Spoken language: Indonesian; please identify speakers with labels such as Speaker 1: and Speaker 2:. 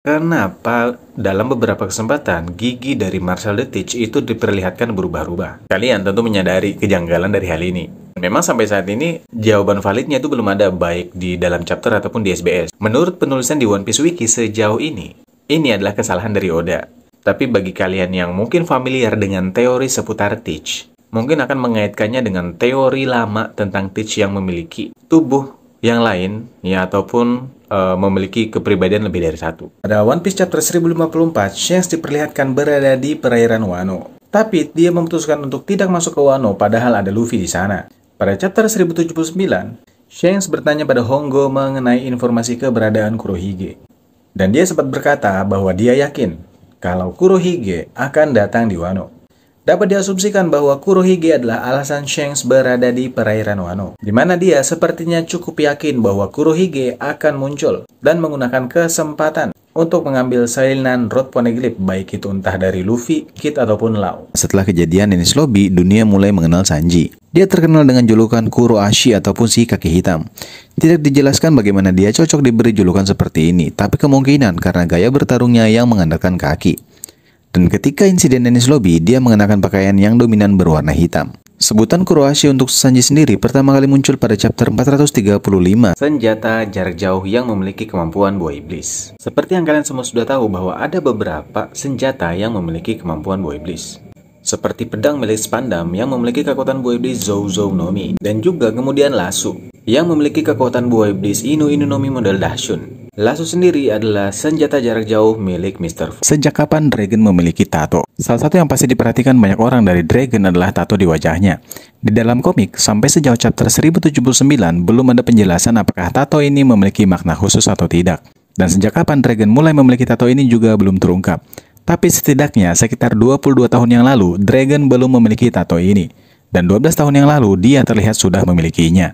Speaker 1: Karena Dalam beberapa kesempatan, gigi dari Marcel Teach itu diperlihatkan berubah-ubah. Kalian tentu menyadari kejanggalan dari hal ini. Memang sampai saat ini, jawaban validnya itu belum ada baik di dalam chapter ataupun di SBS. Menurut penulisan di One Piece Wiki sejauh ini, ini adalah kesalahan dari Oda. Tapi bagi kalian yang mungkin familiar dengan teori seputar Teach, mungkin akan mengaitkannya dengan teori lama tentang Teach yang memiliki tubuh yang lain ya ataupun uh, memiliki kepribadian lebih dari satu. Pada One Piece chapter 1054, Shanks diperlihatkan berada di perairan Wano. Tapi dia memutuskan untuk tidak masuk ke Wano padahal ada Luffy di sana. Pada chapter 1079, Shanks bertanya pada Hongo mengenai informasi keberadaan Kurohige. Dan dia sempat berkata bahwa dia yakin kalau Kurohige akan datang di Wano. Dapat diasumsikan bahwa Kurohige adalah alasan Shanks berada di perairan Wano, di mana dia sepertinya cukup yakin bahwa Kurohige akan muncul dan menggunakan kesempatan untuk mengambil salinan Road Poneglyph baik itu entah dari Luffy, Kid ataupun Lau. Setelah kejadian ini, Lobby, dunia mulai mengenal Sanji. Dia terkenal dengan julukan Kuro Ashi ataupun si kaki hitam. Tidak dijelaskan bagaimana dia cocok diberi julukan seperti ini, tapi kemungkinan karena gaya bertarungnya yang mengandalkan kaki. Dan ketika insiden Dennis Lobby, dia mengenakan pakaian yang dominan berwarna hitam. Sebutan Kroasia untuk Sanji sendiri pertama kali muncul pada chapter 435, senjata jarak jauh yang memiliki kemampuan buah iblis. Seperti yang kalian semua sudah tahu bahwa ada beberapa senjata yang memiliki kemampuan buah iblis. Seperti pedang milik Spandam yang memiliki kekuatan buah iblis Zouzou Nomi, dan juga kemudian Lasu yang memiliki kekuatan buah iblis Inu Inu Nomi model Dashun. Lasso sendiri adalah senjata jarak jauh milik Mr. Fu. Sejak kapan Dragon memiliki tato? Salah satu yang pasti diperhatikan banyak orang dari Dragon adalah tato di wajahnya. Di dalam komik, sampai sejauh chapter 1079 belum ada penjelasan apakah tato ini memiliki makna khusus atau tidak. Dan sejak kapan Dragon mulai memiliki tato ini juga belum terungkap. Tapi setidaknya sekitar 22 tahun yang lalu, Dragon belum memiliki tato ini. Dan 12 tahun yang lalu, dia terlihat sudah memilikinya.